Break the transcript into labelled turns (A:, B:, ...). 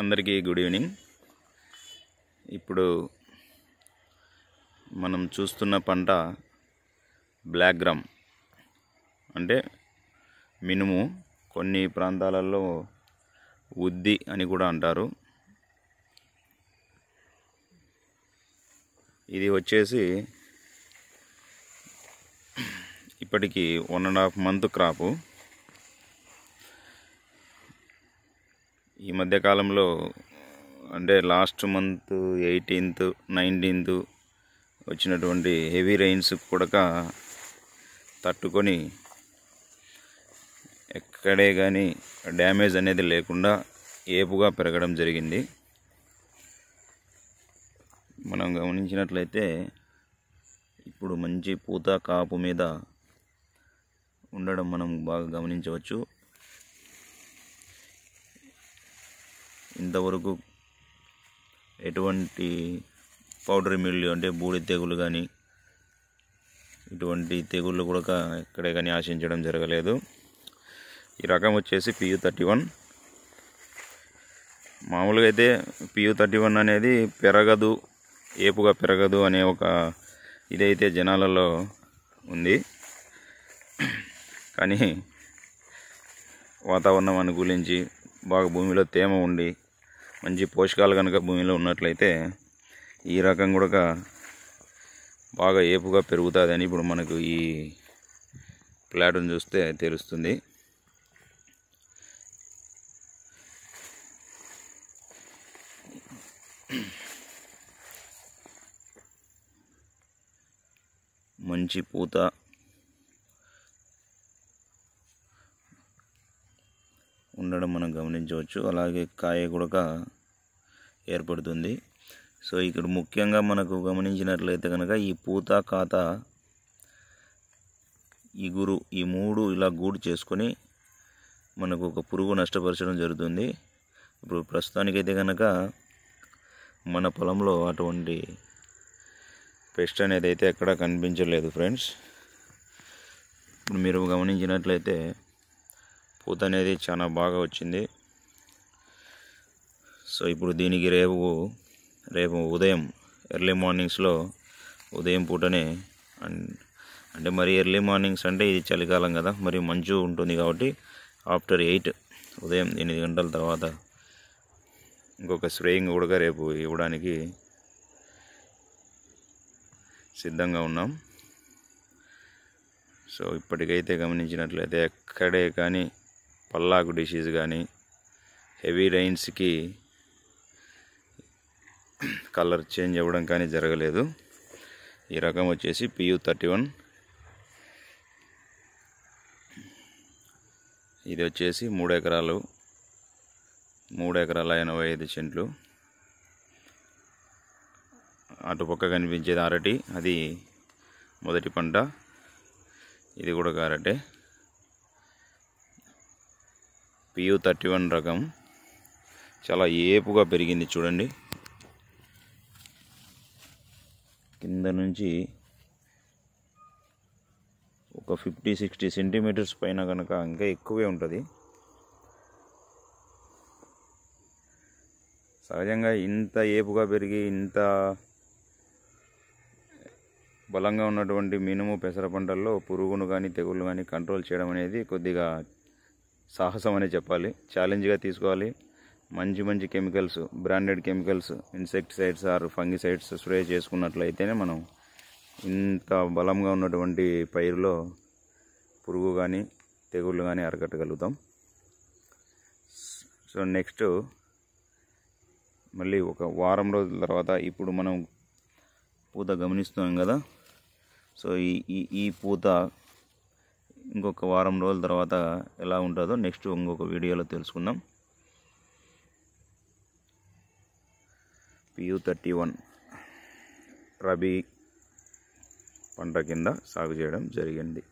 A: అందరికీ good evening ఇప్పుడు మనం చూస్తున్న పంట బ్లాక్ గ్రామ్ అంటే మినుము కొన్ని ప్రాంతాలలో ఉద్ది అని కూడా అంటారు ఇది వచ్చేసి ఇప్పటికి one and half month crop మధ్యకాలంలో అంటే లాస్ట్ మంత్ ఎయిటీన్త్ నైన్టీన్త్ వచ్చినటువంటి హెవీ రెయిన్స్ కూడక తట్టుకొని ఎక్కడే కానీ డ్యామేజ్ అనేది లేకుండా ఏపుగా పెరగడం జరిగింది మనం గమనించినట్లయితే ఇప్పుడు మంచి పూత కాపు మీద ఉండడం మనం బాగా గమనించవచ్చు ఇంతవరకు ఎటువంటి పౌడర్ మిల్లు అంటే బూడి తెగులు కానీ ఇటువంటి తెగుళ్ళు కూడా ఎక్కడే కానీ ఆశించడం జరగలేదు ఈ రకం వచ్చేసి పియు థర్టీ వన్ మామూలుగా అయితే పియు థర్టీ వన్ అనేది పెరగదు ఏపుగా పెరగదు అనే ఒక ఇదైతే జనాలలో ఉంది కానీ వాతావరణం అనుకూలించి బాగా భూమిలో తేమ ఉండి మంచి పోషకాలు కనుక భూమిలో ఉన్నట్లయితే ఈ రకం కూడా బాగా ఏపుగా పెరుగుతుందని ఇప్పుడు మనకు ఈ ప్లాట్ను చూస్తే తెలుస్తుంది మంచి పూత ఉండడం మనం గమనించవచ్చు అలాగే కాయ కూడా ఏర్పడుతుంది సో ఇక్కడ ముఖ్యంగా మనకు గమనించినట్లయితే కనుక ఈ పూత కాత ఇగురు ఈ మూడు ఇలా గూడు చేసుకొని మనకు ఒక పురుగు నష్టపరచడం జరుగుతుంది ఇప్పుడు ప్రస్తుతానికైతే కనుక మన పొలంలో అటువంటి పెస్ట్ అనేది అయితే ఎక్కడా కనిపించలేదు ఫ్రెండ్స్ ఇప్పుడు మీరు గమనించినట్లయితే పూత అనేది చాలా బాగా వచ్చింది సో ఇప్పుడు దీనికి రేపు రేపు ఉదయం ఎర్లీ మార్నింగ్స్లో ఉదయం పూటనే అంటే మరి ఎర్లీ మార్నింగ్స్ అంటే ఇది చలికాలం కదా మరి మంచు ఉంటుంది కాబట్టి ఆఫ్టర్ ఎయిట్ ఉదయం ఎనిమిది గంటల తర్వాత ఇంకొక స్ప్రేయింగ్ కూడా రేపు ఇవ్వడానికి సిద్ధంగా ఉన్నాం సో ఇప్పటికైతే గమనించినట్లయితే ఎక్కడే కానీ పల్లాకు డిసీజ్ కానీ హెవీ రైన్స్కి కలర్ చేంజ్ అవ్వడం కానీ జరగలేదు ఈ రకం వచ్చేసి పియు థర్టీ వన్ ఇది వచ్చేసి మూడు ఎకరాలు మూడు ఎకరాల ఎనభై ఐదు సెంట్లు అటుపక్క కనిపించేది అరటి అది మొదటి పంట ఇది కూడా కారటే పియు థర్టీ వన్ రకం చాలా ఏపుగా పెరిగింది చూడండి కింద నుంచి ఒక ఫిఫ్టీ సిక్స్టీ సెంటీమీటర్స్ పైన కనుక ఇంకా ఎక్కువే ఉంటుంది సహజంగా ఇంత ఏపుగా పెరిగి ఇంత బలంగా ఉన్నటువంటి మినుము పెసర పంటల్లో పురుగును కానీ తెగుళ్ళు కానీ కంట్రోల్ చేయడం అనేది కొద్దిగా సాహసం అనే చెప్పాలి ఛాలెంజ్గా తీసుకోవాలి మంచి మంచి chemicals branded chemicals insecticides or fungicides spray చేసుకున్నట్లయితేనే మనం ఇంత బలంగా ఉన్నటువంటి పైరులో పురుగు కానీ తెగుళ్ళు కానీ అరగట్టగలుగుతాం సో నెక్స్ట్ మళ్ళీ ఒక వారం రోజుల తర్వాత ఇప్పుడు మనం పూత గమనిస్తున్నాం కదా సో ఈ ఈ పూత ఇంకొక వారం రోజుల తర్వాత ఎలా ఉంటుందో నెక్స్ట్ ఇంకొక వీడియోలో తెలుసుకుందాం పియు థర్టీ వన్ రబీ పంట కింద సాగు చేయడం జరిగింది